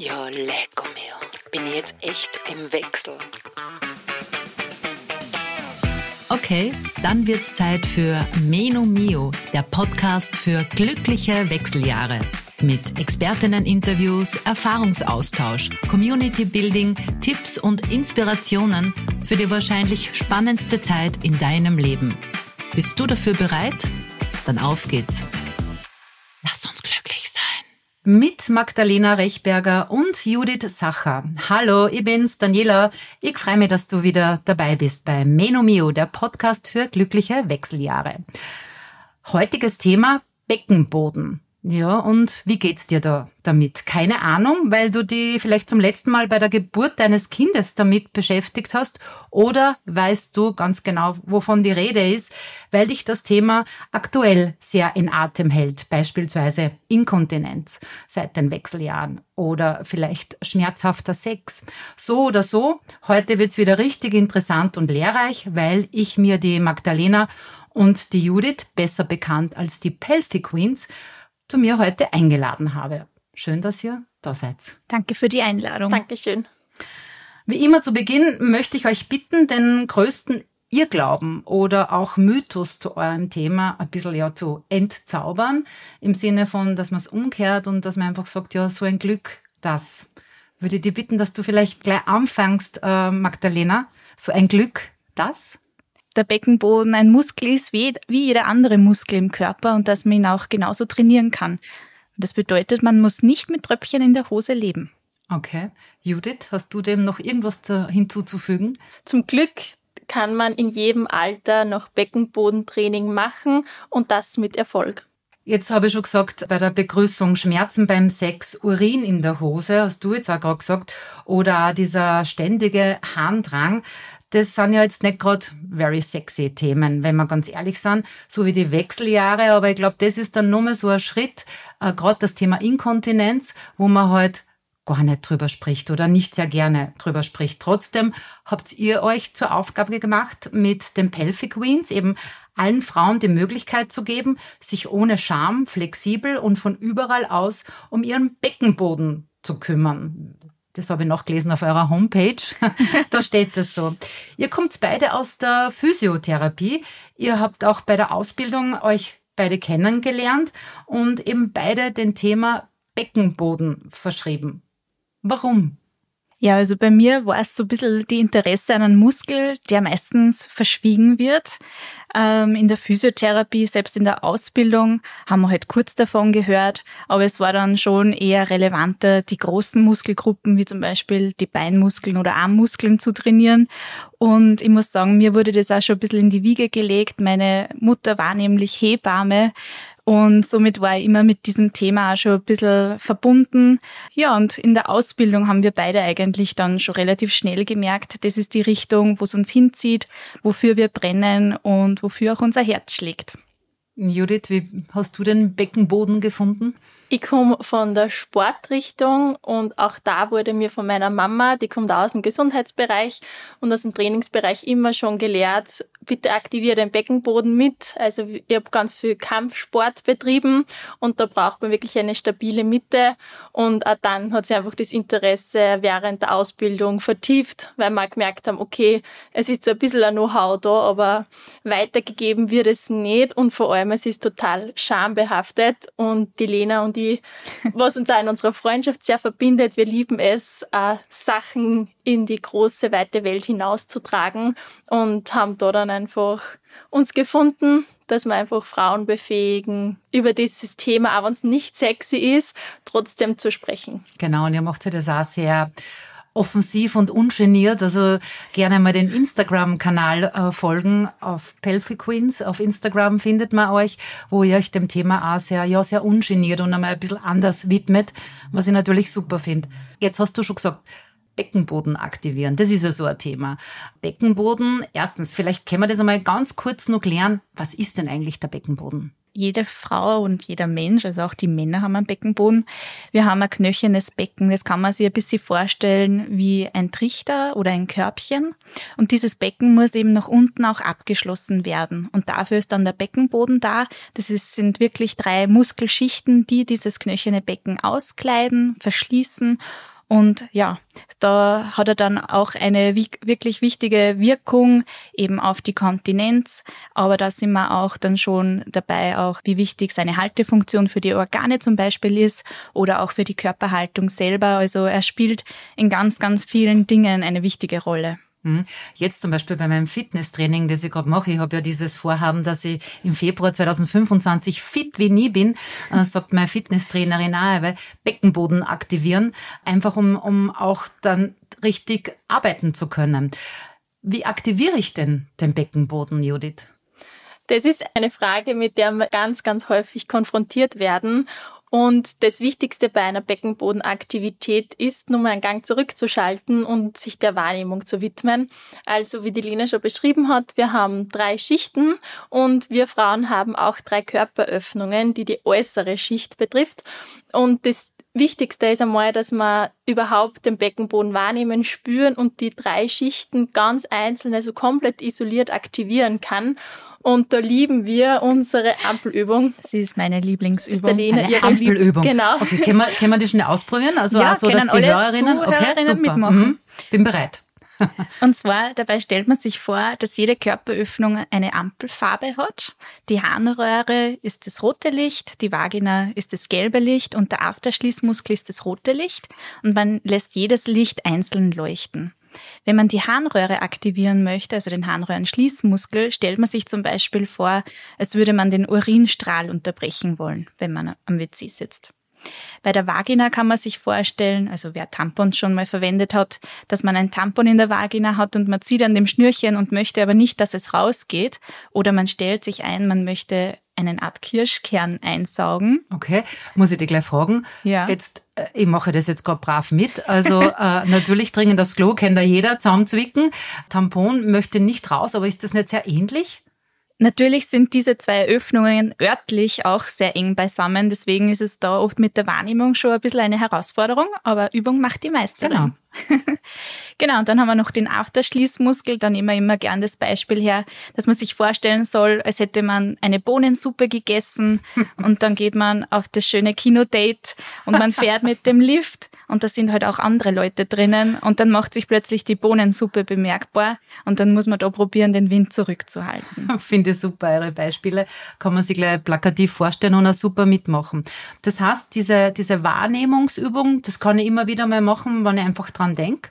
Ja, lecker mir. Bin ich jetzt echt im Wechsel. Okay, dann wird's Zeit für Meno Mio, der Podcast für glückliche Wechseljahre. Mit Expertinnen-Interviews, Erfahrungsaustausch, Community-Building, Tipps und Inspirationen für die wahrscheinlich spannendste Zeit in deinem Leben. Bist du dafür bereit? Dann auf geht's mit Magdalena Rechberger und Judith Sacher. Hallo, ich bin's, Daniela. Ich freue mich, dass du wieder dabei bist bei Menomio, der Podcast für glückliche Wechseljahre. Heutiges Thema Beckenboden. Ja, und wie geht's dir da damit? Keine Ahnung, weil du dich vielleicht zum letzten Mal bei der Geburt deines Kindes damit beschäftigt hast oder weißt du ganz genau, wovon die Rede ist, weil dich das Thema aktuell sehr in Atem hält, beispielsweise Inkontinenz seit den Wechseljahren oder vielleicht schmerzhafter Sex. So oder so, heute wird's wieder richtig interessant und lehrreich, weil ich mir die Magdalena und die Judith, besser bekannt als die Pelfi Queens, zu mir heute eingeladen habe. Schön, dass ihr da seid. Danke für die Einladung. Dankeschön. Wie immer zu Beginn möchte ich euch bitten, den größten Irrglauben oder auch Mythos zu eurem Thema ein bisschen ja zu entzaubern, im Sinne von, dass man es umkehrt und dass man einfach sagt, ja, so ein Glück, das. Würde ich dir bitten, dass du vielleicht gleich anfängst, äh, Magdalena, so ein Glück, das? der Beckenboden ein Muskel ist wie, wie jeder andere Muskel im Körper und dass man ihn auch genauso trainieren kann. Das bedeutet, man muss nicht mit Tröpfchen in der Hose leben. Okay. Judith, hast du dem noch irgendwas hinzuzufügen? Zum Glück kann man in jedem Alter noch Beckenbodentraining machen und das mit Erfolg. Jetzt habe ich schon gesagt, bei der Begrüßung Schmerzen beim Sex, Urin in der Hose, hast du jetzt auch gerade gesagt, oder dieser ständige Harndrang das sind ja jetzt nicht gerade very sexy Themen, wenn wir ganz ehrlich sind, so wie die Wechseljahre. Aber ich glaube, das ist dann nur mal so ein Schritt, äh, gerade das Thema Inkontinenz, wo man halt gar nicht drüber spricht oder nicht sehr gerne drüber spricht. Trotzdem habt ihr euch zur Aufgabe gemacht, mit den Pelvic Queens eben allen Frauen die Möglichkeit zu geben, sich ohne Scham, flexibel und von überall aus um ihren Beckenboden zu kümmern. Das habe ich noch gelesen auf eurer Homepage. da steht das so. Ihr kommt beide aus der Physiotherapie. Ihr habt auch bei der Ausbildung euch beide kennengelernt und eben beide den Thema Beckenboden verschrieben. Warum? Ja, also bei mir war es so ein bisschen die Interesse an einem Muskel, der meistens verschwiegen wird. Ähm, in der Physiotherapie, selbst in der Ausbildung, haben wir halt kurz davon gehört, aber es war dann schon eher relevanter, die großen Muskelgruppen, wie zum Beispiel die Beinmuskeln oder Armmuskeln zu trainieren. Und ich muss sagen, mir wurde das auch schon ein bisschen in die Wiege gelegt. Meine Mutter war nämlich Hebamme und somit war ich immer mit diesem Thema auch schon ein bisschen verbunden. Ja, und in der Ausbildung haben wir beide eigentlich dann schon relativ schnell gemerkt, das ist die Richtung, wo es uns hinzieht, wofür wir brennen und wofür auch unser Herz schlägt. Judith, wie hast du den Beckenboden gefunden? Ich komme von der Sportrichtung und auch da wurde mir von meiner Mama, die kommt aus dem Gesundheitsbereich und aus dem Trainingsbereich immer schon gelehrt, bitte aktiviere den Beckenboden mit. Also ich habe ganz viel Kampfsport betrieben und da braucht man wirklich eine stabile Mitte. Und auch dann hat sich einfach das Interesse während der Ausbildung vertieft, weil wir gemerkt haben, okay, es ist so ein bisschen ein Know-how da, aber weitergegeben wird es nicht und vor allem es ist total schambehaftet und die Lena und ich, was uns auch in unserer Freundschaft sehr verbindet, wir lieben es, äh, Sachen in die große, weite Welt hinauszutragen und haben da dann einfach uns gefunden, dass wir einfach Frauen befähigen, über dieses Thema, auch wenn es nicht sexy ist, trotzdem zu sprechen. Genau, und ihr macht ja halt das auch sehr offensiv und ungeniert. Also gerne mal den Instagram-Kanal äh, folgen. Auf Pelfi Queens auf Instagram findet man euch, wo ihr euch dem Thema auch sehr, ja, sehr ungeniert und einmal ein bisschen anders widmet, was ich natürlich super finde. Jetzt hast du schon gesagt, Beckenboden aktivieren. Das ist ja so ein Thema. Beckenboden, erstens, vielleicht können wir das einmal ganz kurz nur klären. Was ist denn eigentlich der Beckenboden? jede Frau und jeder Mensch, also auch die Männer haben einen Beckenboden. Wir haben ein knöchernes Becken. Das kann man sich ein bisschen vorstellen wie ein Trichter oder ein Körbchen. Und dieses Becken muss eben nach unten auch abgeschlossen werden. Und dafür ist dann der Beckenboden da. Das ist, sind wirklich drei Muskelschichten, die dieses knöcherne Becken auskleiden, verschließen und ja, da hat er dann auch eine wirklich wichtige Wirkung eben auf die Kontinenz. Aber da sind wir auch dann schon dabei, auch wie wichtig seine Haltefunktion für die Organe zum Beispiel ist oder auch für die Körperhaltung selber. Also er spielt in ganz, ganz vielen Dingen eine wichtige Rolle. Hm. Jetzt zum Beispiel bei meinem Fitnesstraining, das ich gerade mache, ich habe ja dieses Vorhaben, dass ich im Februar 2025 fit wie nie bin, äh, sagt meine Fitnesstrainerin auch, weil Beckenboden aktivieren, einfach um, um auch dann richtig arbeiten zu können. Wie aktiviere ich denn den Beckenboden, Judith? Das ist eine Frage, mit der wir ganz, ganz häufig konfrontiert werden. Und das Wichtigste bei einer Beckenbodenaktivität ist, nun mal einen Gang zurückzuschalten und sich der Wahrnehmung zu widmen. Also wie die Lena schon beschrieben hat, wir haben drei Schichten und wir Frauen haben auch drei Körperöffnungen, die die äußere Schicht betrifft. Und das Wichtigste ist einmal, dass man überhaupt den Beckenboden wahrnehmen, spüren und die drei Schichten ganz einzeln, also komplett isoliert aktivieren kann und da lieben wir unsere Ampelübung. Sie ist meine Lieblingsübung. Ist Lena, eine Ampelübung. Lieb genau. Okay, können, wir, können wir die schnell ausprobieren? Also, ja, also dass die Hörerinnen, Zuhörerinnen okay, mitmachen. Mhm. Bin bereit. Und zwar, dabei stellt man sich vor, dass jede Körperöffnung eine Ampelfarbe hat. Die Harnröhre ist das rote Licht, die Vagina ist das gelbe Licht und der Afterschließmuskel ist das rote Licht. Und man lässt jedes Licht einzeln leuchten. Wenn man die Harnröhre aktivieren möchte, also den Harnröhrenschließmuskel, stellt man sich zum Beispiel vor, als würde man den Urinstrahl unterbrechen wollen, wenn man am WC sitzt. Bei der Vagina kann man sich vorstellen, also wer Tampons schon mal verwendet hat, dass man ein Tampon in der Vagina hat und man zieht an dem Schnürchen und möchte aber nicht, dass es rausgeht. Oder man stellt sich ein, man möchte einen Art Kirschkern einsaugen. Okay, muss ich dir gleich fragen. Ja. Jetzt äh, ich mache das jetzt gerade brav mit. Also äh, natürlich dringend das Klo, kennt da jeder, zusammenzwicken. Tampon möchte nicht raus, aber ist das nicht sehr ähnlich? Natürlich sind diese zwei Öffnungen örtlich auch sehr eng beisammen, deswegen ist es da oft mit der Wahrnehmung schon ein bisschen eine Herausforderung, aber Übung macht die meiste. Genau. genau, und dann haben wir noch den Afterschließmuskel. Da nehmen wir immer gern das Beispiel her, dass man sich vorstellen soll, als hätte man eine Bohnensuppe gegessen und dann geht man auf das schöne Kinodate und man fährt mit dem Lift und da sind halt auch andere Leute drinnen und dann macht sich plötzlich die Bohnensuppe bemerkbar und dann muss man da probieren, den Wind zurückzuhalten. Finde super, eure Beispiele kann man sich gleich plakativ vorstellen und auch super mitmachen. Das heißt, diese, diese Wahrnehmungsübung, das kann ich immer wieder mal machen, wenn ich einfach dran denke?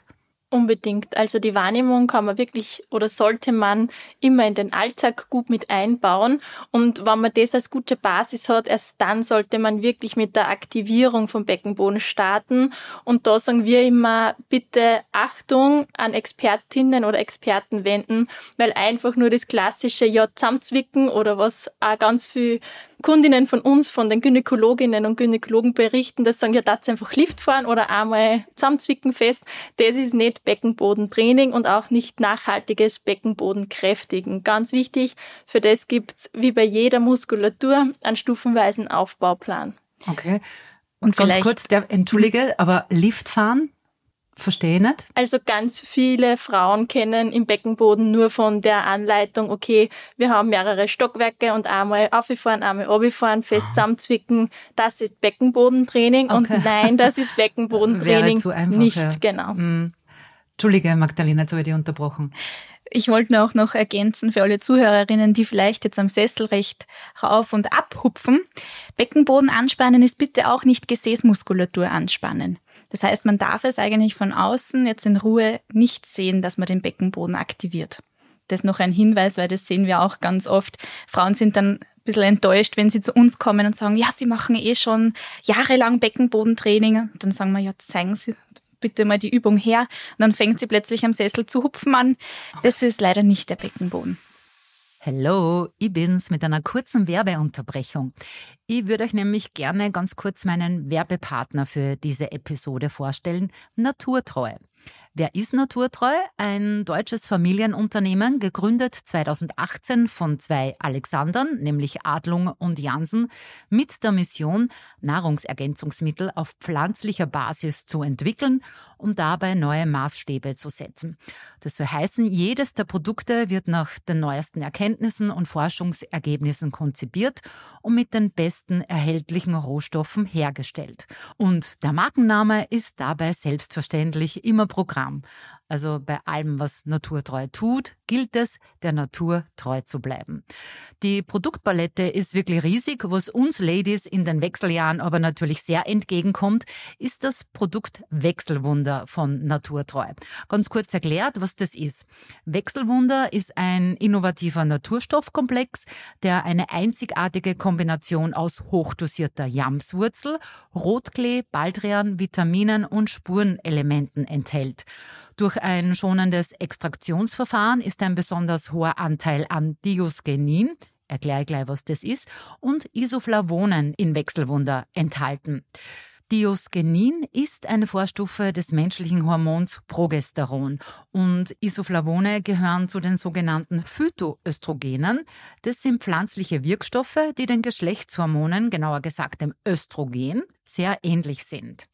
Unbedingt. Also die Wahrnehmung kann man wirklich oder sollte man immer in den Alltag gut mit einbauen. Und wenn man das als gute Basis hat, erst dann sollte man wirklich mit der Aktivierung vom Beckenboden starten. Und da sagen wir immer, bitte Achtung an Expertinnen oder Experten wenden, weil einfach nur das klassische Ja zusammenzwicken oder was auch ganz viel Kundinnen von uns, von den Gynäkologinnen und Gynäkologen berichten, dass sie sagen, ja, das einfach Lift fahren oder einmal zusammenzwicken fest. Das ist nicht Beckenbodentraining und auch nicht nachhaltiges Beckenbodenkräftigen. Ganz wichtig, für das gibt es wie bei jeder Muskulatur einen stufenweisen Aufbauplan. Okay. Und ganz kurz, der, entschuldige, aber Lift fahren, Verstehe nicht. Also ganz viele Frauen kennen im Beckenboden nur von der Anleitung, okay, wir haben mehrere Stockwerke und einmal aufgefahren, einmal runterfahren, fest zusammenzwicken. Das ist Beckenbodentraining okay. und nein, das ist Beckenbodentraining einfach, nicht, ja. genau. Mhm. Entschuldige, Magdalena, jetzt habe ich dich unterbrochen. Ich wollte auch noch ergänzen für alle Zuhörerinnen, die vielleicht jetzt am Sessel recht rauf und ab hupfen. Beckenboden anspannen ist bitte auch nicht Gesäßmuskulatur anspannen. Das heißt, man darf es eigentlich von außen jetzt in Ruhe nicht sehen, dass man den Beckenboden aktiviert. Das ist noch ein Hinweis, weil das sehen wir auch ganz oft. Frauen sind dann ein bisschen enttäuscht, wenn sie zu uns kommen und sagen, ja, sie machen eh schon jahrelang Beckenbodentraining. Und dann sagen wir, ja, zeigen Sie bitte mal die Übung her. Und dann fängt sie plötzlich am Sessel zu hupfen an. Das ist leider nicht der Beckenboden. Hallo, ich bin's mit einer kurzen Werbeunterbrechung. Ich würde euch nämlich gerne ganz kurz meinen Werbepartner für diese Episode vorstellen, Naturtreu. Wer ist naturtreu? Ein deutsches Familienunternehmen, gegründet 2018 von zwei Alexandern, nämlich Adlung und Jansen, mit der Mission, Nahrungsergänzungsmittel auf pflanzlicher Basis zu entwickeln und dabei neue Maßstäbe zu setzen. Das soll heißen, jedes der Produkte wird nach den neuesten Erkenntnissen und Forschungsergebnissen konzipiert und mit den besten erhältlichen Rohstoffen hergestellt. Und der Markenname ist dabei selbstverständlich immer Programm Um. Also bei allem, was naturtreu tut, gilt es, der Natur treu zu bleiben. Die Produktpalette ist wirklich riesig. Was uns Ladies in den Wechseljahren aber natürlich sehr entgegenkommt, ist das Produkt Wechselwunder von Naturtreu. Ganz kurz erklärt, was das ist. Wechselwunder ist ein innovativer Naturstoffkomplex, der eine einzigartige Kombination aus hochdosierter Jamswurzel, Rotklee, Baldrian, Vitaminen und Spurenelementen enthält. Durch ein schonendes Extraktionsverfahren ist ein besonders hoher Anteil an Diosgenin, erkläre gleich, was das ist, und Isoflavonen in Wechselwunder enthalten. Diosgenin ist eine Vorstufe des menschlichen Hormons Progesteron und Isoflavone gehören zu den sogenannten Phytoöstrogenen. Das sind pflanzliche Wirkstoffe, die den Geschlechtshormonen, genauer gesagt dem Östrogen, sehr ähnlich sind.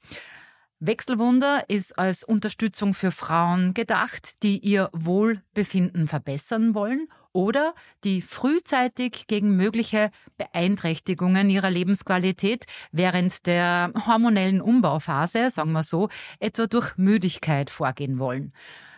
Wechselwunder ist als Unterstützung für Frauen gedacht, die ihr Wohlbefinden verbessern wollen oder die frühzeitig gegen mögliche Beeinträchtigungen ihrer Lebensqualität während der hormonellen Umbauphase, sagen wir so, etwa durch Müdigkeit vorgehen wollen.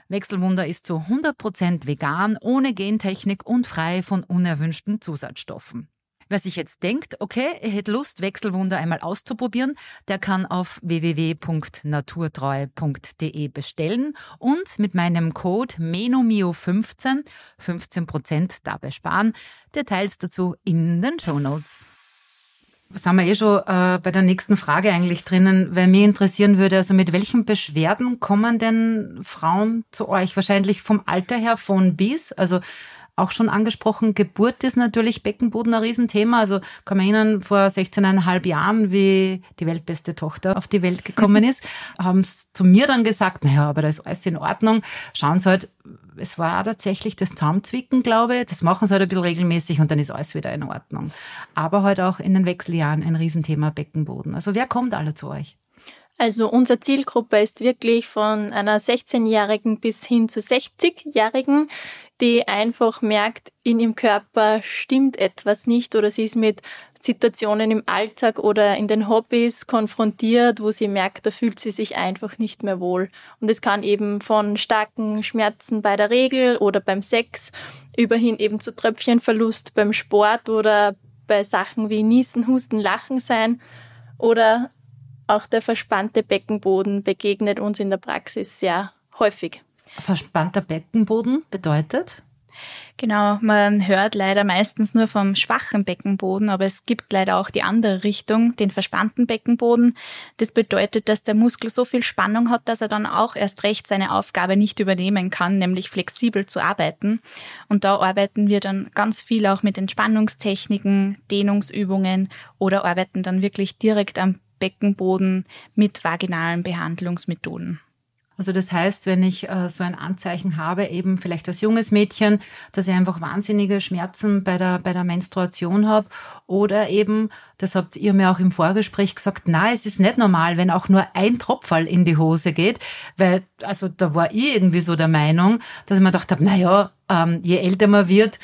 Wechselwunder ist zu 100% vegan, ohne Gentechnik und frei von unerwünschten Zusatzstoffen. Wer sich jetzt denkt, okay, er hätte Lust, Wechselwunder einmal auszuprobieren, der kann auf www.naturtreu.de bestellen und mit meinem Code MENOMIO15 15% dabei sparen. Details dazu in den Show Notes. Sind wir eh schon äh, bei der nächsten Frage eigentlich drinnen, weil mir interessieren würde, also mit welchen Beschwerden kommen denn Frauen zu euch? Wahrscheinlich vom Alter her von bis, also auch schon angesprochen, Geburt ist natürlich Beckenboden ein Riesenthema. Also kann man erinnern, vor 16,5 Jahren, wie die weltbeste Tochter auf die Welt gekommen ist, haben es zu mir dann gesagt, naja, aber da ist alles in Ordnung. Schauen Sie halt, es war tatsächlich das Zaumzwicken, glaube ich. Das machen sie halt ein bisschen regelmäßig und dann ist alles wieder in Ordnung. Aber halt auch in den Wechseljahren ein Riesenthema Beckenboden. Also wer kommt alle zu euch? Also unsere Zielgruppe ist wirklich von einer 16-Jährigen bis hin zu 60-Jährigen die einfach merkt, in ihrem Körper stimmt etwas nicht oder sie ist mit Situationen im Alltag oder in den Hobbys konfrontiert, wo sie merkt, da fühlt sie sich einfach nicht mehr wohl. Und es kann eben von starken Schmerzen bei der Regel oder beim Sex überhin eben zu Tröpfchenverlust beim Sport oder bei Sachen wie Niesen, Husten, Lachen sein oder auch der verspannte Beckenboden begegnet uns in der Praxis sehr häufig. Verspannter Beckenboden bedeutet? Genau, man hört leider meistens nur vom schwachen Beckenboden, aber es gibt leider auch die andere Richtung, den verspannten Beckenboden. Das bedeutet, dass der Muskel so viel Spannung hat, dass er dann auch erst recht seine Aufgabe nicht übernehmen kann, nämlich flexibel zu arbeiten. Und da arbeiten wir dann ganz viel auch mit Entspannungstechniken, Dehnungsübungen oder arbeiten dann wirklich direkt am Beckenboden mit vaginalen Behandlungsmethoden. Also das heißt, wenn ich äh, so ein Anzeichen habe, eben vielleicht als junges Mädchen, dass ich einfach wahnsinnige Schmerzen bei der, bei der Menstruation habe oder eben, das habt ihr mir auch im Vorgespräch gesagt, na, es ist nicht normal, wenn auch nur ein Tropferl in die Hose geht, weil, also da war ich irgendwie so der Meinung, dass ich mir gedacht habe, naja, ähm, je älter man wird,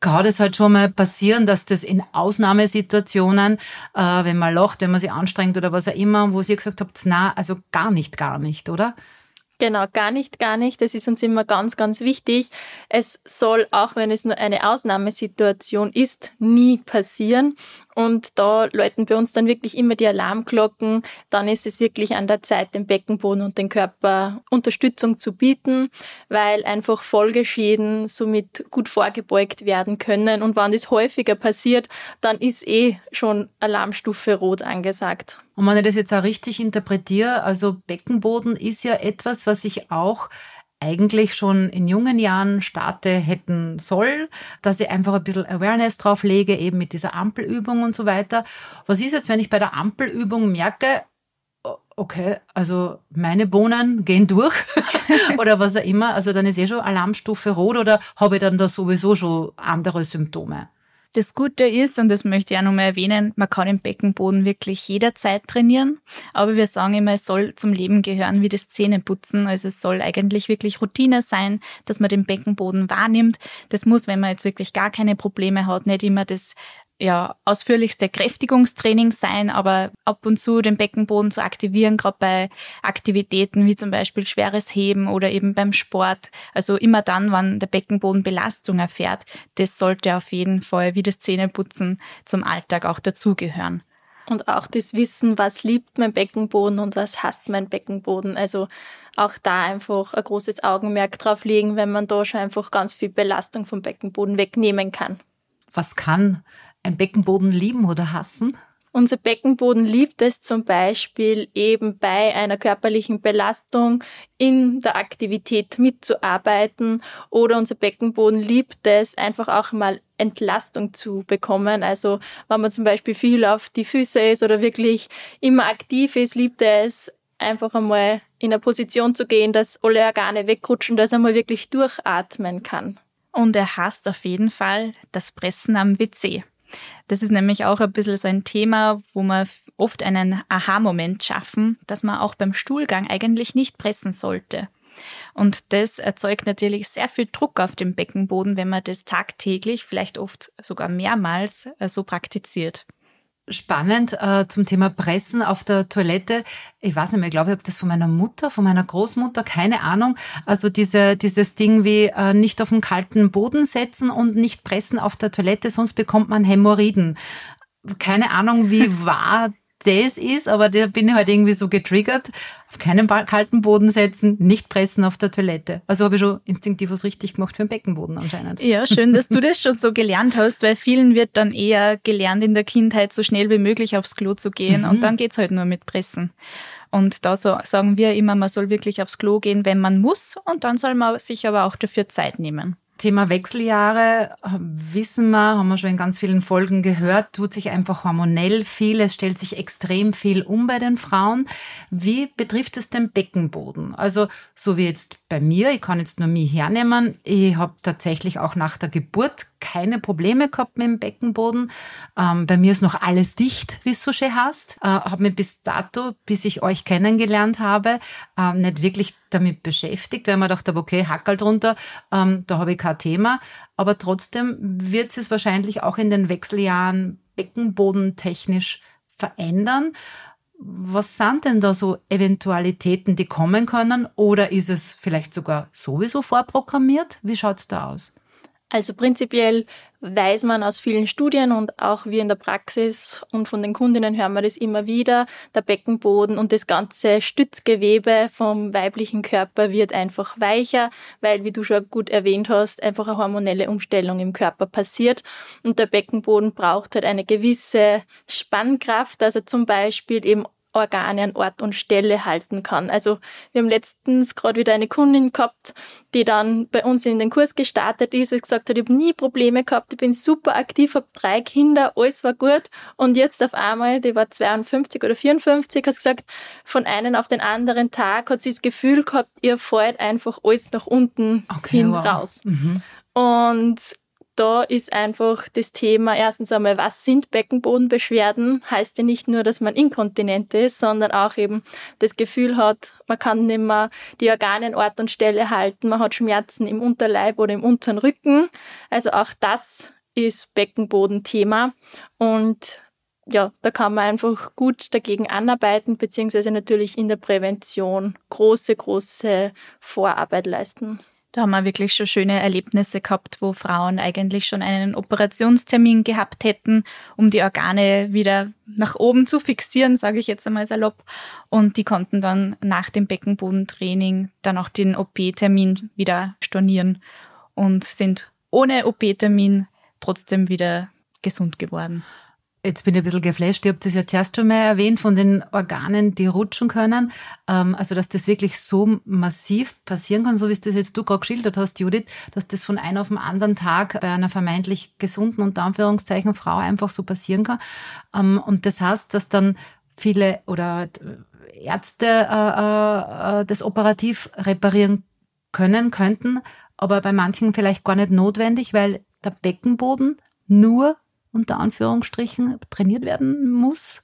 kann es halt schon mal passieren, dass das in Ausnahmesituationen, äh, wenn man lacht, wenn man sich anstrengt oder was auch immer, wo sie gesagt habt, na, also gar nicht, gar nicht, oder? Genau, gar nicht, gar nicht. Das ist uns immer ganz, ganz wichtig. Es soll, auch wenn es nur eine Ausnahmesituation ist, nie passieren. Und da läuten bei uns dann wirklich immer die Alarmglocken. Dann ist es wirklich an der Zeit, dem Beckenboden und dem Körper Unterstützung zu bieten, weil einfach Folgeschäden somit gut vorgebeugt werden können. Und wann das häufiger passiert, dann ist eh schon Alarmstufe Rot angesagt. Und wenn ich das jetzt auch richtig interpretiere, also Beckenboden ist ja etwas, was ich auch eigentlich schon in jungen Jahren starte hätten soll, dass ich einfach ein bisschen Awareness drauf lege, eben mit dieser Ampelübung und so weiter. Was ist jetzt, wenn ich bei der Ampelübung merke, okay, also meine Bohnen gehen durch oder was auch immer, also dann ist eh schon Alarmstufe rot oder habe ich dann da sowieso schon andere Symptome? Das Gute ist, und das möchte ich auch nochmal erwähnen, man kann den Beckenboden wirklich jederzeit trainieren, aber wir sagen immer, es soll zum Leben gehören wie das Zähneputzen. Also es soll eigentlich wirklich Routine sein, dass man den Beckenboden wahrnimmt. Das muss, wenn man jetzt wirklich gar keine Probleme hat, nicht immer das ja, ausführlichste Kräftigungstraining sein, aber ab und zu den Beckenboden zu aktivieren, gerade bei Aktivitäten wie zum Beispiel schweres Heben oder eben beim Sport. Also immer dann, wann der Beckenboden Belastung erfährt, das sollte auf jeden Fall wie das Zähneputzen zum Alltag auch dazugehören. Und auch das Wissen, was liebt mein Beckenboden und was hasst mein Beckenboden. Also auch da einfach ein großes Augenmerk drauf legen, wenn man da schon einfach ganz viel Belastung vom Beckenboden wegnehmen kann. Was kann einen Beckenboden lieben oder hassen? Unser Beckenboden liebt es zum Beispiel eben bei einer körperlichen Belastung in der Aktivität mitzuarbeiten oder unser Beckenboden liebt es einfach auch mal Entlastung zu bekommen. Also wenn man zum Beispiel viel auf die Füße ist oder wirklich immer aktiv ist, liebt er es einfach einmal in eine Position zu gehen, dass alle Organe wegrutschen, dass er mal wirklich durchatmen kann. Und er hasst auf jeden Fall das Pressen am WC. Das ist nämlich auch ein bisschen so ein Thema, wo man oft einen Aha-Moment schaffen, dass man auch beim Stuhlgang eigentlich nicht pressen sollte. Und das erzeugt natürlich sehr viel Druck auf dem Beckenboden, wenn man das tagtäglich, vielleicht oft sogar mehrmals äh, so praktiziert spannend äh, zum Thema Pressen auf der Toilette. Ich weiß nicht mehr, ich glaube, ich habe das von meiner Mutter, von meiner Großmutter, keine Ahnung. Also diese, dieses Ding wie äh, nicht auf den kalten Boden setzen und nicht pressen auf der Toilette, sonst bekommt man Hämorrhoiden. Keine Ahnung, wie wahr das ist, aber da bin ich halt irgendwie so getriggert. Auf keinen kalten Boden setzen, nicht pressen auf der Toilette. Also habe ich schon instinktiv was richtig gemacht für den Beckenboden anscheinend. Ja, schön, dass du das schon so gelernt hast, weil vielen wird dann eher gelernt in der Kindheit, so schnell wie möglich aufs Klo zu gehen mhm. und dann geht's halt nur mit Pressen. Und da so sagen wir immer, man soll wirklich aufs Klo gehen, wenn man muss und dann soll man sich aber auch dafür Zeit nehmen. Thema Wechseljahre äh, wissen wir, haben wir schon in ganz vielen Folgen gehört, tut sich einfach hormonell viel, es stellt sich extrem viel um bei den Frauen. Wie betrifft es den Beckenboden? Also so wie jetzt bei mir, ich kann jetzt nur mich hernehmen, ich habe tatsächlich auch nach der Geburt keine Probleme gehabt mit dem Beckenboden. Ähm, bei mir ist noch alles dicht, wie es so schön heißt. Äh, habe mich bis dato, bis ich euch kennengelernt habe, äh, nicht wirklich damit beschäftigt, weil man dachte, okay, Hackerl drunter, ähm, da habe ich kein Thema. Aber trotzdem wird es wahrscheinlich auch in den Wechseljahren beckenbodentechnisch verändern. Was sind denn da so Eventualitäten, die kommen können? Oder ist es vielleicht sogar sowieso vorprogrammiert? Wie schaut es da aus? Also prinzipiell weiß man aus vielen Studien und auch wir in der Praxis und von den Kundinnen hören wir das immer wieder, der Beckenboden und das ganze Stützgewebe vom weiblichen Körper wird einfach weicher, weil, wie du schon gut erwähnt hast, einfach eine hormonelle Umstellung im Körper passiert und der Beckenboden braucht halt eine gewisse Spannkraft, dass also er zum Beispiel eben Organe an Ort und Stelle halten kann. Also wir haben letztens gerade wieder eine Kundin gehabt, die dann bei uns in den Kurs gestartet ist, wo ich gesagt hat, ich habe nie Probleme gehabt, ich bin super aktiv, habe drei Kinder, alles war gut und jetzt auf einmal, die war 52 oder 54, hat gesagt, von einem auf den anderen Tag hat sie das Gefühl gehabt, ihr fällt einfach alles nach unten okay, hin wow. raus. Mhm. Und da ist einfach das Thema erstens einmal, was sind Beckenbodenbeschwerden? Heißt ja nicht nur, dass man inkontinent ist, sondern auch eben das Gefühl hat, man kann nicht mehr die Organe an Ort und Stelle halten, man hat Schmerzen im Unterleib oder im unteren Rücken. Also auch das ist Beckenbodenthema und ja, da kann man einfach gut dagegen anarbeiten, beziehungsweise natürlich in der Prävention große, große Vorarbeit leisten. Da haben wir wirklich schon schöne Erlebnisse gehabt, wo Frauen eigentlich schon einen Operationstermin gehabt hätten, um die Organe wieder nach oben zu fixieren, sage ich jetzt einmal salopp. Und die konnten dann nach dem Beckenbodentraining dann auch den OP-Termin wieder stornieren und sind ohne OP-Termin trotzdem wieder gesund geworden. Jetzt bin ich ein bisschen geflasht. Ihr habt das ja zuerst schon mal erwähnt von den Organen, die rutschen können. Ähm, also, dass das wirklich so massiv passieren kann, so wie es das jetzt du gerade geschildert hast, Judith, dass das von einem auf den anderen Tag bei einer vermeintlich gesunden, unter Anführungszeichen, Frau einfach so passieren kann. Ähm, und das heißt, dass dann viele oder äh, Ärzte äh, äh, das operativ reparieren können, könnten, aber bei manchen vielleicht gar nicht notwendig, weil der Beckenboden nur unter Anführungsstrichen trainiert werden muss?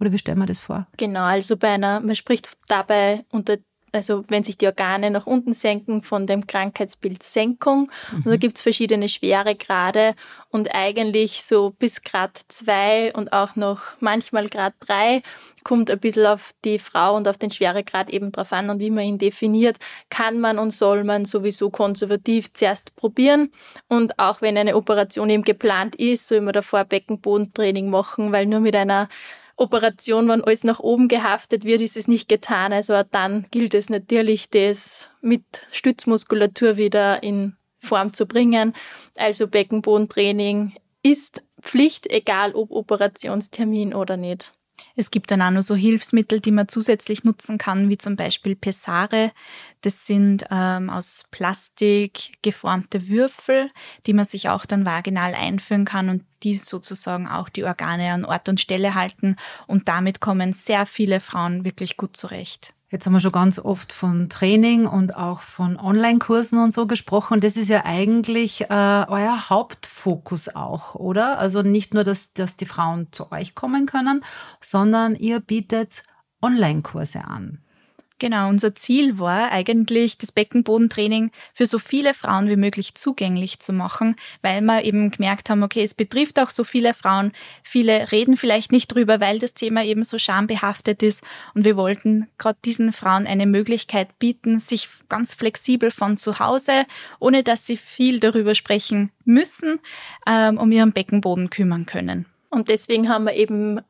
Oder wie stellen wir das vor? Genau, also bei einer, man spricht dabei unter also wenn sich die Organe nach unten senken, von dem Krankheitsbild Senkung. Mhm. Und da mhm. gibt es verschiedene Schweregrade und eigentlich so bis Grad 2 und auch noch manchmal Grad 3 kommt ein bisschen auf die Frau und auf den Schweregrad eben drauf an und wie man ihn definiert, kann man und soll man sowieso konservativ zuerst probieren. Und auch wenn eine Operation eben geplant ist, soll man davor Beckenbodentraining machen, weil nur mit einer Operation, wenn alles nach oben gehaftet wird, ist es nicht getan. Also dann gilt es natürlich, das mit Stützmuskulatur wieder in Form zu bringen. Also Beckenbodentraining ist Pflicht, egal ob Operationstermin oder nicht. Es gibt dann auch noch so Hilfsmittel, die man zusätzlich nutzen kann, wie zum Beispiel Pessare. Das sind ähm, aus Plastik geformte Würfel, die man sich auch dann vaginal einführen kann und die sozusagen auch die Organe an Ort und Stelle halten. Und damit kommen sehr viele Frauen wirklich gut zurecht. Jetzt haben wir schon ganz oft von Training und auch von Online-Kursen und so gesprochen. Das ist ja eigentlich äh, euer Hauptfokus auch, oder? Also nicht nur, dass, dass die Frauen zu euch kommen können, sondern ihr bietet Online-Kurse an. Genau, unser Ziel war eigentlich, das Beckenbodentraining für so viele Frauen wie möglich zugänglich zu machen, weil wir eben gemerkt haben, okay, es betrifft auch so viele Frauen. Viele reden vielleicht nicht drüber, weil das Thema eben so schambehaftet ist. Und wir wollten gerade diesen Frauen eine Möglichkeit bieten, sich ganz flexibel von zu Hause, ohne dass sie viel darüber sprechen müssen, ähm, um ihren Beckenboden kümmern können. Und deswegen haben wir eben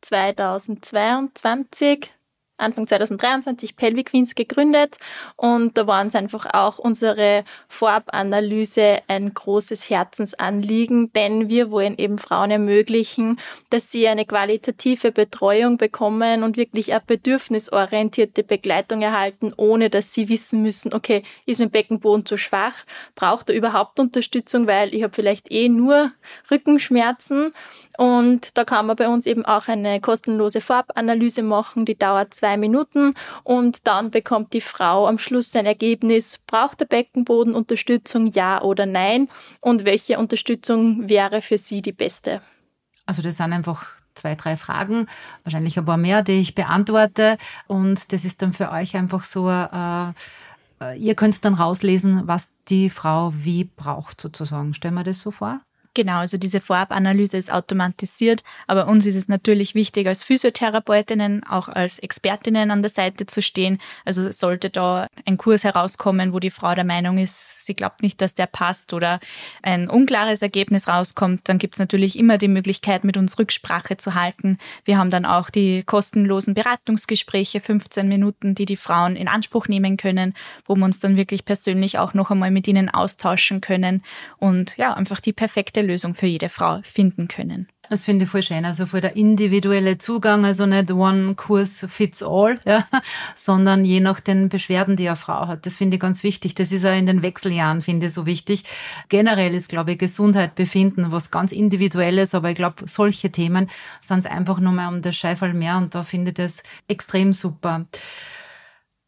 2022 Anfang 2023 Pelvic Queens gegründet und da war uns einfach auch unsere Vorabanalyse ein großes Herzensanliegen, denn wir wollen eben Frauen ermöglichen, dass sie eine qualitative Betreuung bekommen und wirklich eine bedürfnisorientierte Begleitung erhalten, ohne dass sie wissen müssen, okay, ist mein Beckenboden zu schwach, braucht er überhaupt Unterstützung, weil ich habe vielleicht eh nur Rückenschmerzen und da kann man bei uns eben auch eine kostenlose Farbanalyse machen, die dauert zwei Minuten und dann bekommt die Frau am Schluss sein Ergebnis, braucht der Beckenboden Unterstützung, ja oder nein und welche Unterstützung wäre für sie die beste. Also das sind einfach zwei, drei Fragen, wahrscheinlich ein paar mehr, die ich beantworte und das ist dann für euch einfach so, äh, äh ihr könnt dann rauslesen, was die Frau wie braucht sozusagen. Stellen wir das so vor? Genau, also diese Vorabanalyse ist automatisiert, aber uns ist es natürlich wichtig, als Physiotherapeutinnen, auch als Expertinnen an der Seite zu stehen. Also sollte da ein Kurs herauskommen, wo die Frau der Meinung ist, sie glaubt nicht, dass der passt oder ein unklares Ergebnis rauskommt, dann gibt es natürlich immer die Möglichkeit, mit uns Rücksprache zu halten. Wir haben dann auch die kostenlosen Beratungsgespräche, 15 Minuten, die die Frauen in Anspruch nehmen können, wo wir uns dann wirklich persönlich auch noch einmal mit ihnen austauschen können und ja, einfach die perfekte Lösung für jede Frau finden können. Das finde ich voll schön. Also voll der individuelle Zugang, also nicht one course fits all, ja, sondern je nach den Beschwerden, die eine Frau hat. Das finde ich ganz wichtig. Das ist auch in den Wechseljahren, finde ich, so wichtig. Generell ist, glaube ich, Gesundheit, Befinden was ganz Individuelles, aber ich glaube, solche Themen sind es einfach nur mal um das Scheifel mehr und da finde ich das extrem super.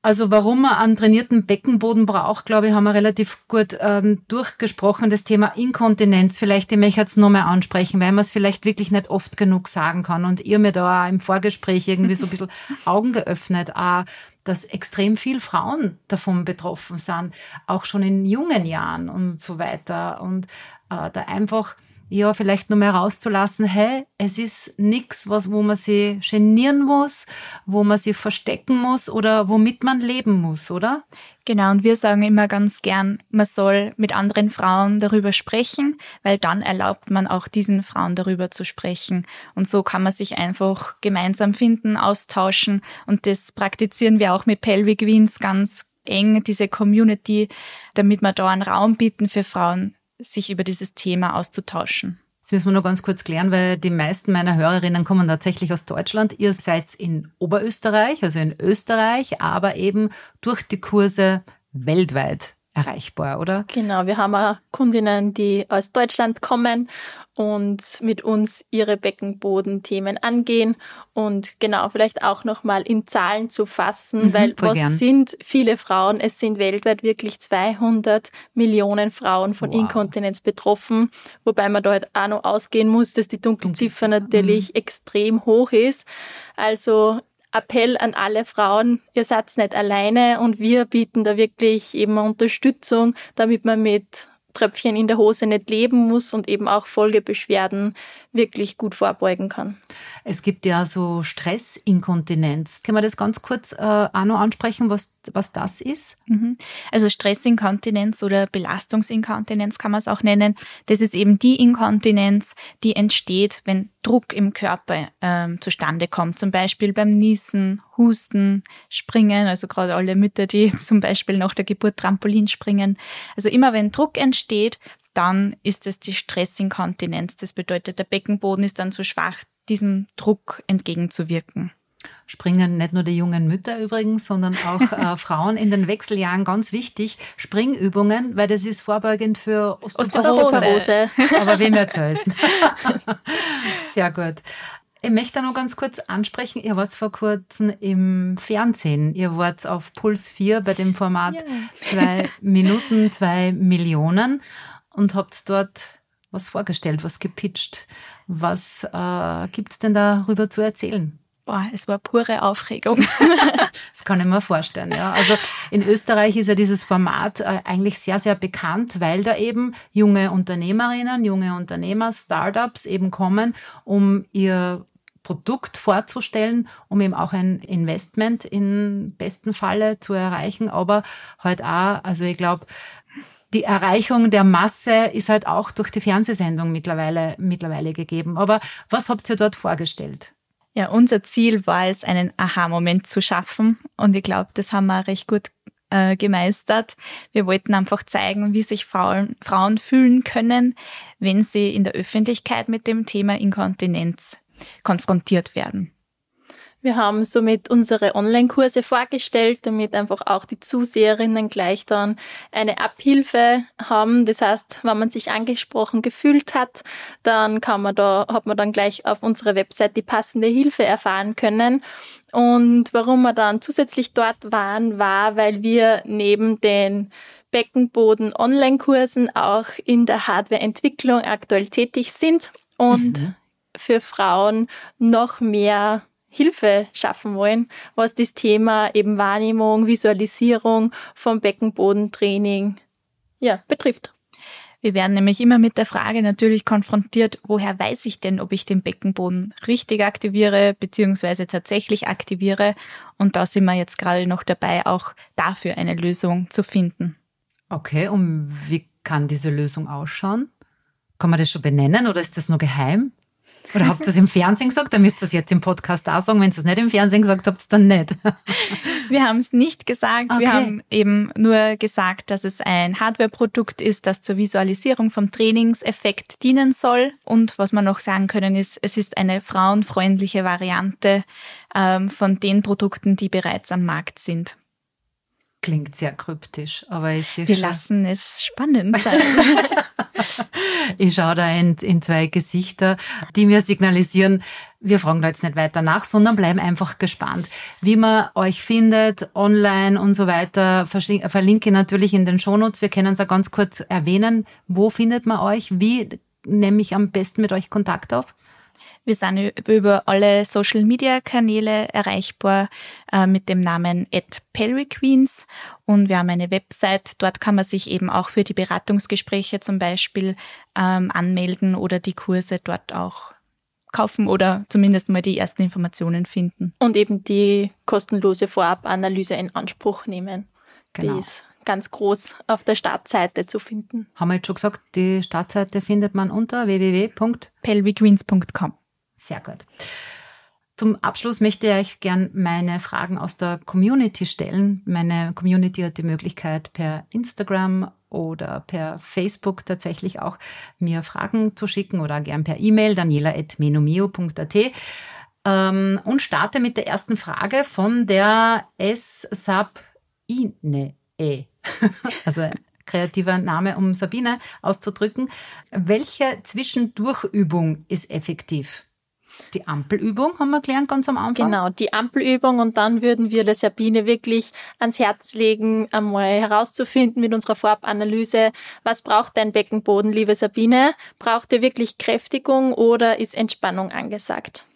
Also warum man einen trainierten Beckenboden braucht, glaube ich, haben wir relativ gut ähm, durchgesprochen. Das Thema Inkontinenz, vielleicht, ich möchte es nochmal ansprechen, weil man es vielleicht wirklich nicht oft genug sagen kann. Und ihr mir da im Vorgespräch irgendwie so ein bisschen Augen geöffnet, auch, dass extrem viel Frauen davon betroffen sind, auch schon in jungen Jahren und so weiter. Und äh, da einfach ja, vielleicht nur mehr rauszulassen, hey, es ist nichts, was, wo man sich genieren muss, wo man sich verstecken muss oder womit man leben muss, oder? Genau, und wir sagen immer ganz gern, man soll mit anderen Frauen darüber sprechen, weil dann erlaubt man auch diesen Frauen darüber zu sprechen. Und so kann man sich einfach gemeinsam finden, austauschen. Und das praktizieren wir auch mit Pelvic Wins ganz eng, diese Community, damit wir da einen Raum bieten für Frauen, sich über dieses Thema auszutauschen. Jetzt müssen wir nur ganz kurz klären, weil die meisten meiner Hörerinnen kommen tatsächlich aus Deutschland. Ihr seid in Oberösterreich, also in Österreich, aber eben durch die Kurse weltweit erreichbar, oder? Genau, wir haben auch Kundinnen, die aus Deutschland kommen und mit uns ihre Beckenbodenthemen angehen und genau vielleicht auch noch mal in Zahlen zu fassen, mhm, weil was gern. sind viele Frauen? Es sind weltweit wirklich 200 Millionen Frauen von wow. Inkontinenz betroffen, wobei man dort halt auch noch ausgehen muss, dass die Dunkelziffer natürlich mhm. extrem hoch ist. Also Appell an alle Frauen, ihr seid nicht alleine und wir bieten da wirklich eben Unterstützung, damit man mit Tröpfchen in der Hose nicht leben muss und eben auch Folgebeschwerden wirklich gut vorbeugen kann. Es gibt ja so Stressinkontinenz. Können wir das ganz kurz äh, auch noch ansprechen, was, was das ist? Mhm. Also Stressinkontinenz oder Belastungsinkontinenz kann man es auch nennen. Das ist eben die Inkontinenz, die entsteht, wenn Druck im Körper ähm, zustande kommt, zum Beispiel beim Niesen Husten, Springen, also gerade alle Mütter, die zum Beispiel nach der Geburt Trampolin springen. Also immer wenn Druck entsteht, dann ist es die Stressinkontinenz. Das bedeutet, der Beckenboden ist dann zu schwach, diesem Druck entgegenzuwirken. Springen nicht nur die jungen Mütter übrigens, sondern auch äh, Frauen in den Wechseljahren ganz wichtig. Springübungen, weil das ist vorbeugend für Osteoporose. Osteoporose. Aber wem erzählst? Sehr gut. Ich möchte da noch ganz kurz ansprechen, ihr wart vor kurzem im Fernsehen. Ihr wart auf Puls 4 bei dem Format yeah. zwei Minuten, zwei Millionen und habt dort was vorgestellt, was gepitcht. Was äh, gibt es denn darüber zu erzählen? Boah, es war pure Aufregung. das kann ich mir vorstellen, ja. Also in Österreich ist ja dieses Format äh, eigentlich sehr, sehr bekannt, weil da eben junge Unternehmerinnen, junge Unternehmer, Startups eben kommen, um ihr Produkt vorzustellen, um eben auch ein Investment im besten Falle zu erreichen. Aber heute halt auch, also ich glaube, die Erreichung der Masse ist halt auch durch die Fernsehsendung mittlerweile, mittlerweile gegeben. Aber was habt ihr dort vorgestellt? Ja, unser Ziel war es, einen Aha-Moment zu schaffen. Und ich glaube, das haben wir recht gut äh, gemeistert. Wir wollten einfach zeigen, wie sich Frauen, Frauen fühlen können, wenn sie in der Öffentlichkeit mit dem Thema Inkontinenz konfrontiert werden. Wir haben somit unsere Online-Kurse vorgestellt, damit einfach auch die Zuseherinnen gleich dann eine Abhilfe haben. Das heißt, wenn man sich angesprochen gefühlt hat, dann kann man da, hat man dann gleich auf unserer Website die passende Hilfe erfahren können. Und warum wir dann zusätzlich dort waren, war, weil wir neben den Beckenboden-Online-Kursen auch in der Hardware-Entwicklung aktuell tätig sind und mhm. für Frauen noch mehr Hilfe schaffen wollen, was das Thema eben Wahrnehmung, Visualisierung vom Beckenbodentraining ja, betrifft. Wir werden nämlich immer mit der Frage natürlich konfrontiert, woher weiß ich denn, ob ich den Beckenboden richtig aktiviere bzw. tatsächlich aktiviere. Und da sind wir jetzt gerade noch dabei, auch dafür eine Lösung zu finden. Okay, und wie kann diese Lösung ausschauen? Kann man das schon benennen oder ist das nur geheim? Oder habt ihr es im Fernsehen gesagt? Dann müsst ihr es jetzt im Podcast auch sagen. Wenn ihr es nicht im Fernsehen gesagt habt, dann nicht. Wir haben es nicht gesagt. Okay. Wir haben eben nur gesagt, dass es ein Hardware-Produkt ist, das zur Visualisierung vom Trainingseffekt dienen soll. Und was wir noch sagen können, ist, es ist eine frauenfreundliche Variante ähm, von den Produkten, die bereits am Markt sind. Klingt sehr kryptisch, aber ist Wir schon. lassen es spannend sein. ich schaue da in, in, zwei Gesichter, die mir signalisieren, wir fragen da jetzt nicht weiter nach, sondern bleiben einfach gespannt. Wie man euch findet, online und so weiter, verlinke natürlich in den Shownotes. Wir können es auch ganz kurz erwähnen. Wo findet man euch? Wie nehme ich am besten mit euch Kontakt auf? Wir sind über alle Social Media Kanäle erreichbar äh, mit dem Namen at Queens und wir haben eine Website. Dort kann man sich eben auch für die Beratungsgespräche zum Beispiel ähm, anmelden oder die Kurse dort auch kaufen oder zumindest mal die ersten Informationen finden. Und eben die kostenlose Vorabanalyse in Anspruch nehmen. Genau. Die ist ganz groß auf der Startseite zu finden. Haben wir jetzt schon gesagt, die Startseite findet man unter www.pelvigwins.com. Sehr gut. Zum Abschluss möchte ich gern meine Fragen aus der Community stellen. Meine Community hat die Möglichkeit, per Instagram oder per Facebook tatsächlich auch mir Fragen zu schicken oder gern per E-Mail daniela.menomio.at. Ähm, und starte mit der ersten Frage von der S. Sabine. also kreativer Name, um Sabine auszudrücken. Welche Zwischendurchübung ist effektiv? Die Ampelübung haben wir gelernt ganz am Anfang. Genau, die Ampelübung und dann würden wir der Sabine wirklich ans Herz legen, einmal herauszufinden mit unserer Farbanalyse, was braucht dein Beckenboden, liebe Sabine? Braucht ihr wirklich Kräftigung oder ist Entspannung angesagt?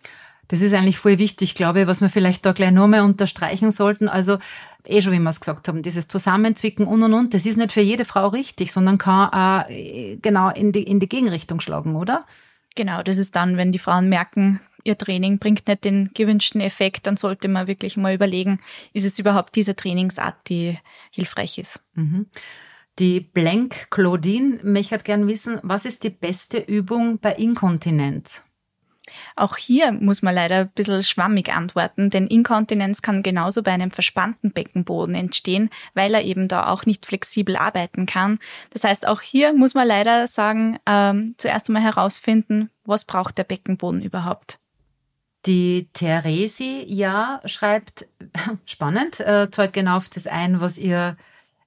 Das ist eigentlich voll wichtig, glaube ich, was wir vielleicht da gleich nochmal unterstreichen sollten. Also, eh schon, wie wir es gesagt haben, dieses Zusammenzwicken und und und, das ist nicht für jede Frau richtig, sondern kann äh, genau in die, in die Gegenrichtung schlagen, oder? Genau, das ist dann, wenn die Frauen merken, ihr Training bringt nicht den gewünschten Effekt, dann sollte man wirklich mal überlegen, ist es überhaupt diese Trainingsart, die hilfreich ist. Mhm. Die Blank Claudine möchte gern wissen, was ist die beste Übung bei Inkontinenz? Auch hier muss man leider ein bisschen schwammig antworten, denn Inkontinenz kann genauso bei einem verspannten Beckenboden entstehen, weil er eben da auch nicht flexibel arbeiten kann. Das heißt, auch hier muss man leider sagen, ähm, zuerst einmal herausfinden, was braucht der Beckenboden überhaupt. Die Theresi, ja, schreibt, spannend, äh, zeugt genau auf das ein, was ihr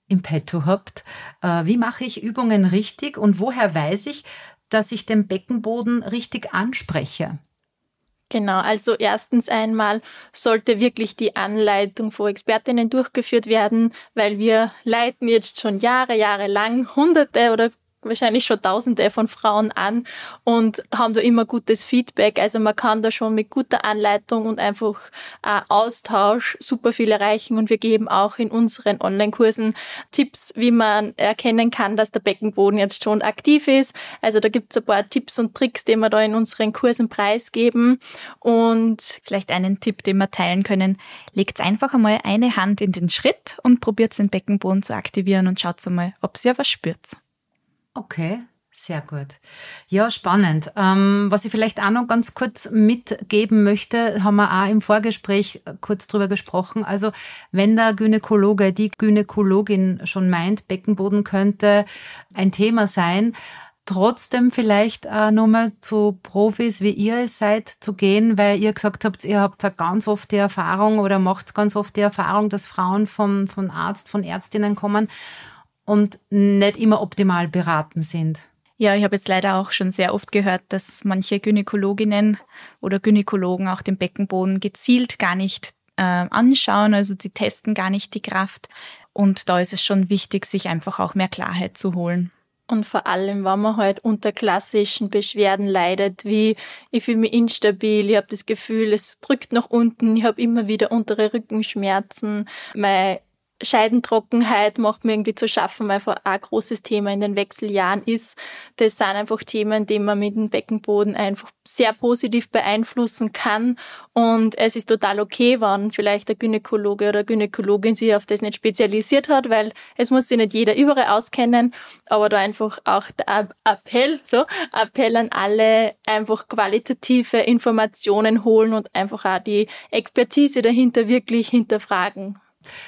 im Petto habt. Äh, wie mache ich Übungen richtig und woher weiß ich, dass ich den Beckenboden richtig anspreche? Genau, also erstens einmal sollte wirklich die Anleitung vor Expertinnen durchgeführt werden, weil wir leiten jetzt schon Jahre, Jahre lang hunderte oder wahrscheinlich schon tausende von Frauen an und haben da immer gutes Feedback. Also man kann da schon mit guter Anleitung und einfach äh, Austausch super viel erreichen und wir geben auch in unseren Online-Kursen Tipps, wie man erkennen kann, dass der Beckenboden jetzt schon aktiv ist. Also da gibt's ein paar Tipps und Tricks, die wir da in unseren Kursen preisgeben und vielleicht einen Tipp, den wir teilen können. Legt einfach einmal eine Hand in den Schritt und probiert den Beckenboden zu aktivieren und schaut einmal, ob ihr was spürt. Okay, sehr gut. Ja, spannend. Ähm, was ich vielleicht auch noch ganz kurz mitgeben möchte, haben wir auch im Vorgespräch äh, kurz drüber gesprochen. Also, wenn der Gynäkologe, die Gynäkologin schon meint, Beckenboden könnte ein Thema sein, trotzdem vielleicht äh, nochmal zu Profis, wie ihr es seid, zu gehen, weil ihr gesagt habt, ihr habt ja ganz oft die Erfahrung oder macht ganz oft die Erfahrung, dass Frauen vom, von Arzt, von Ärztinnen kommen und nicht immer optimal beraten sind. Ja, ich habe jetzt leider auch schon sehr oft gehört, dass manche Gynäkologinnen oder Gynäkologen auch den Beckenboden gezielt gar nicht äh, anschauen, also sie testen gar nicht die Kraft. Und da ist es schon wichtig, sich einfach auch mehr Klarheit zu holen. Und vor allem, wenn man halt unter klassischen Beschwerden leidet, wie ich fühle mich instabil, ich habe das Gefühl, es drückt nach unten, ich habe immer wieder untere Rückenschmerzen, mein Scheidentrockenheit macht mir irgendwie zu schaffen, weil ein großes Thema in den Wechseljahren ist. Das sind einfach Themen, die man mit dem Beckenboden einfach sehr positiv beeinflussen kann. Und es ist total okay, wenn vielleicht der Gynäkologe oder Gynäkologin sich auf das nicht spezialisiert hat, weil es muss sich nicht jeder überall auskennen. Aber da einfach auch der Appell, so, Appell an alle, einfach qualitative Informationen holen und einfach auch die Expertise dahinter wirklich hinterfragen.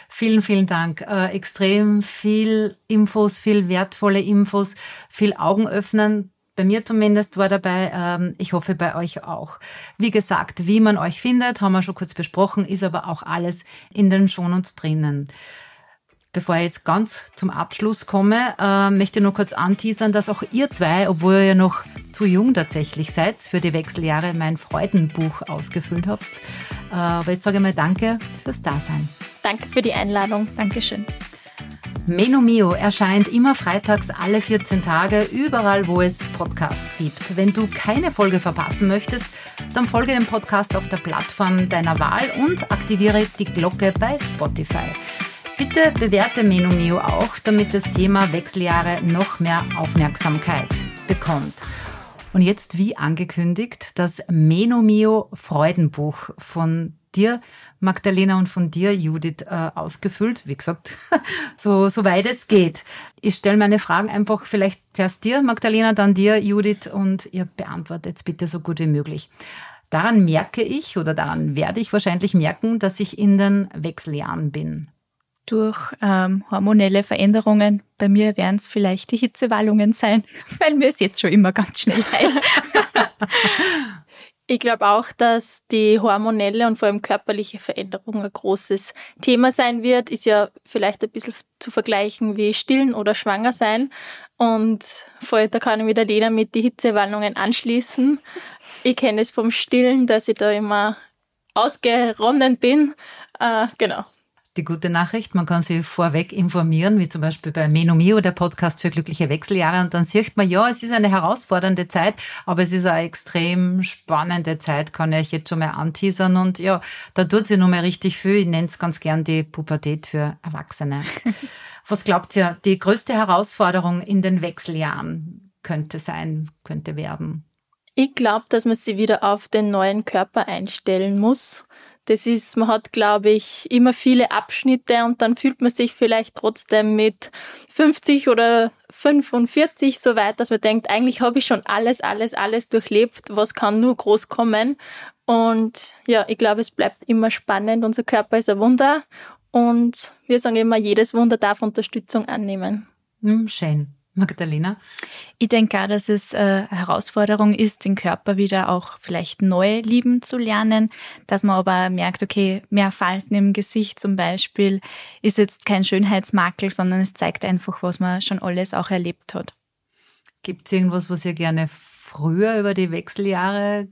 Vielen, vielen Dank. Äh, extrem viel Infos, viel wertvolle Infos, viel Augen öffnen. Bei mir zumindest war dabei, ähm, ich hoffe bei euch auch. Wie gesagt, wie man euch findet, haben wir schon kurz besprochen, ist aber auch alles in den Shownotes drinnen. Bevor ich jetzt ganz zum Abschluss komme, äh, möchte ich nur kurz anteasern, dass auch ihr zwei, obwohl ihr noch zu jung tatsächlich seid, für die Wechseljahre mein Freudenbuch ausgefüllt habt. Äh, aber jetzt sage ich mal Danke fürs Dasein. Danke für die Einladung. Dankeschön. Meno Mio erscheint immer freitags alle 14 Tage überall, wo es Podcasts gibt. Wenn du keine Folge verpassen möchtest, dann folge dem Podcast auf der Plattform deiner Wahl und aktiviere die Glocke bei Spotify. Bitte bewerte Meno Mio auch, damit das Thema Wechseljahre noch mehr Aufmerksamkeit bekommt. Und jetzt, wie angekündigt, das Mio Freudenbuch von dir, Magdalena, und von dir, Judith, äh, ausgefüllt. Wie gesagt, so, so weit es geht. Ich stelle meine Fragen einfach vielleicht zuerst dir, Magdalena, dann dir, Judith, und ihr beantwortet es bitte so gut wie möglich. Daran merke ich oder daran werde ich wahrscheinlich merken, dass ich in den Wechseljahren bin. Durch ähm, hormonelle Veränderungen, bei mir werden es vielleicht die Hitzewallungen sein, weil mir es jetzt schon immer ganz schnell heiß. Ich glaube auch, dass die hormonelle und vor allem körperliche Veränderung ein großes Thema sein wird. Ist ja vielleicht ein bisschen zu vergleichen wie stillen oder schwanger sein. Und voll, da kann ich wieder Lena mit die Hitzewarnungen anschließen. Ich kenne es vom Stillen, dass ich da immer ausgeronnen bin. Äh, genau die gute Nachricht. Man kann sich vorweg informieren, wie zum Beispiel bei Menomio, der Podcast für glückliche Wechseljahre. Und dann sieht man, ja, es ist eine herausfordernde Zeit, aber es ist eine extrem spannende Zeit, kann ich euch jetzt schon mal anteasern. Und ja, da tut sie nun mal richtig viel. Ich nenne es ganz gern die Pubertät für Erwachsene. Was glaubt ihr, die größte Herausforderung in den Wechseljahren könnte sein, könnte werden? Ich glaube, dass man sie wieder auf den neuen Körper einstellen muss das ist, man hat, glaube ich, immer viele Abschnitte und dann fühlt man sich vielleicht trotzdem mit 50 oder 45 so weit, dass man denkt, eigentlich habe ich schon alles, alles, alles durchlebt, was kann nur groß kommen. Und ja, ich glaube, es bleibt immer spannend. Unser Körper ist ein Wunder und wir sagen immer, jedes Wunder darf Unterstützung annehmen. Hm, schön. Magdalena? Ich denke auch, dass es äh, eine Herausforderung ist, den Körper wieder auch vielleicht neu lieben zu lernen, dass man aber merkt, okay, mehr Falten im Gesicht zum Beispiel ist jetzt kein Schönheitsmakel, sondern es zeigt einfach, was man schon alles auch erlebt hat. Gibt es irgendwas, was ihr gerne früher über die Wechseljahre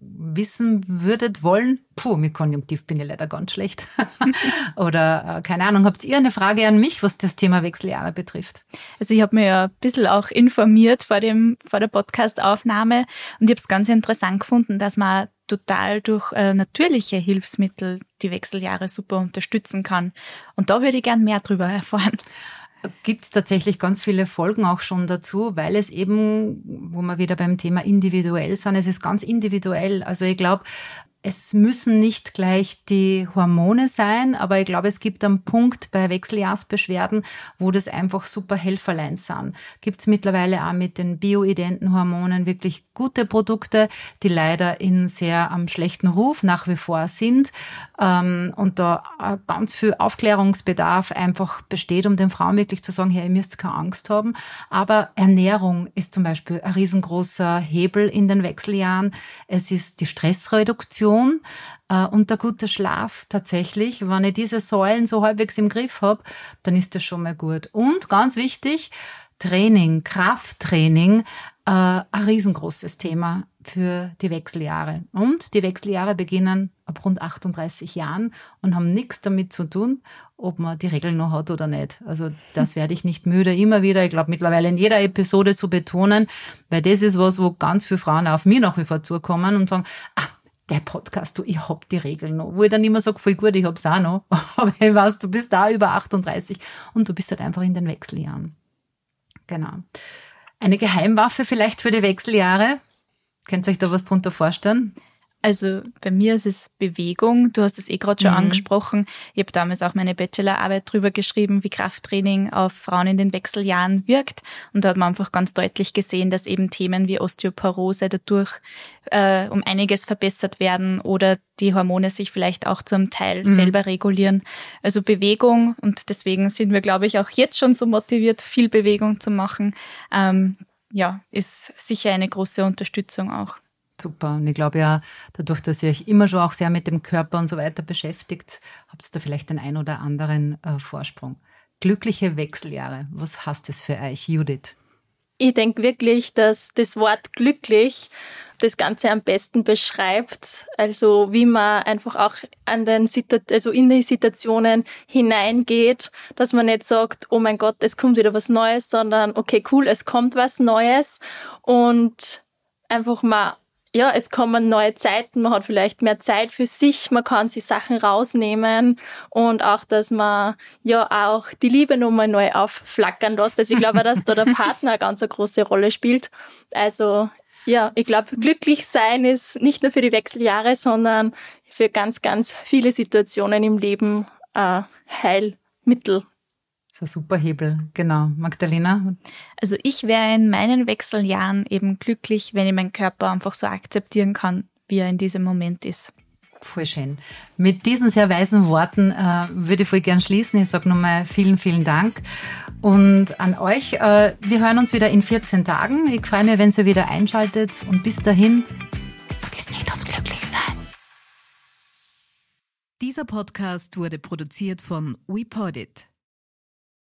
wissen würdet wollen, puh, mit Konjunktiv bin ich leider ganz schlecht. Oder äh, keine Ahnung, habt ihr eine Frage an mich, was das Thema Wechseljahre betrifft? Also ich habe mir ja ein bisschen auch informiert vor, dem, vor der Podcastaufnahme und ich habe es ganz interessant gefunden, dass man total durch äh, natürliche Hilfsmittel die Wechseljahre super unterstützen kann. Und da würde ich gern mehr drüber erfahren gibt es tatsächlich ganz viele Folgen auch schon dazu, weil es eben, wo wir wieder beim Thema individuell sind, es ist ganz individuell. Also ich glaube, es müssen nicht gleich die Hormone sein, aber ich glaube, es gibt einen Punkt bei Wechseljahrsbeschwerden, wo das einfach super Helferlein sind. Gibt es mittlerweile auch mit den bioidenten Hormonen wirklich gute Produkte, die leider in sehr am schlechten Ruf nach wie vor sind ähm, und da äh, ganz viel Aufklärungsbedarf einfach besteht, um den Frauen wirklich zu sagen, hey, ihr müsst keine Angst haben. Aber Ernährung ist zum Beispiel ein riesengroßer Hebel in den Wechseljahren. Es ist die Stressreduktion, Regeneration äh, und der gute Schlaf tatsächlich. Wenn ich diese Säulen so halbwegs im Griff habe, dann ist das schon mal gut. Und ganz wichtig, Training, Krafttraining, äh, ein riesengroßes Thema für die Wechseljahre. Und die Wechseljahre beginnen ab rund 38 Jahren und haben nichts damit zu tun, ob man die Regeln noch hat oder nicht. Also das werde ich nicht müde, immer wieder, ich glaube mittlerweile in jeder Episode zu betonen, weil das ist was, wo ganz viele Frauen auf mir nach wie vor zukommen und sagen, ah, der Podcast, du, ich hab die Regeln noch. Wo ich dann immer sage, voll gut, ich hab's auch noch. Aber ich weiß, du bist da über 38 und du bist halt einfach in den Wechseljahren. Genau. Eine Geheimwaffe vielleicht für die Wechseljahre? Könnt ihr euch da was drunter vorstellen? Also bei mir ist es Bewegung. Du hast es eh gerade schon mhm. angesprochen. Ich habe damals auch meine Bachelorarbeit drüber geschrieben, wie Krafttraining auf Frauen in den Wechseljahren wirkt. Und da hat man einfach ganz deutlich gesehen, dass eben Themen wie Osteoporose dadurch äh, um einiges verbessert werden oder die Hormone sich vielleicht auch zum Teil mhm. selber regulieren. Also Bewegung und deswegen sind wir, glaube ich, auch jetzt schon so motiviert, viel Bewegung zu machen. Ähm, ja, ist sicher eine große Unterstützung auch super. Und ich glaube ja, dadurch, dass ihr euch immer schon auch sehr mit dem Körper und so weiter beschäftigt, habt ihr da vielleicht den ein oder anderen äh, Vorsprung. Glückliche Wechseljahre, was heißt das für euch, Judith? Ich denke wirklich, dass das Wort glücklich das Ganze am besten beschreibt. Also wie man einfach auch an den also in die Situationen hineingeht, dass man nicht sagt, oh mein Gott, es kommt wieder was Neues, sondern okay, cool, es kommt was Neues und einfach mal ja, es kommen neue Zeiten, man hat vielleicht mehr Zeit für sich, man kann sich Sachen rausnehmen und auch, dass man ja auch die Liebe nochmal neu aufflackern lässt. Also ich glaube, dass da der Partner eine ganz große Rolle spielt. Also ja, ich glaube, glücklich sein ist nicht nur für die Wechseljahre, sondern für ganz, ganz viele Situationen im Leben ein äh, Heilmittel das ist ein super Hebel, genau. Magdalena? Also ich wäre in meinen Wechseljahren eben glücklich, wenn ich meinen Körper einfach so akzeptieren kann, wie er in diesem Moment ist. Voll schön. Mit diesen sehr weisen Worten äh, würde ich voll gern schließen. Ich sage nochmal vielen, vielen Dank. Und an euch, äh, wir hören uns wieder in 14 Tagen. Ich freue mich, wenn ihr wieder einschaltet. Und bis dahin, vergiss nicht aufs Glücklichsein. Dieser Podcast wurde produziert von WePodit.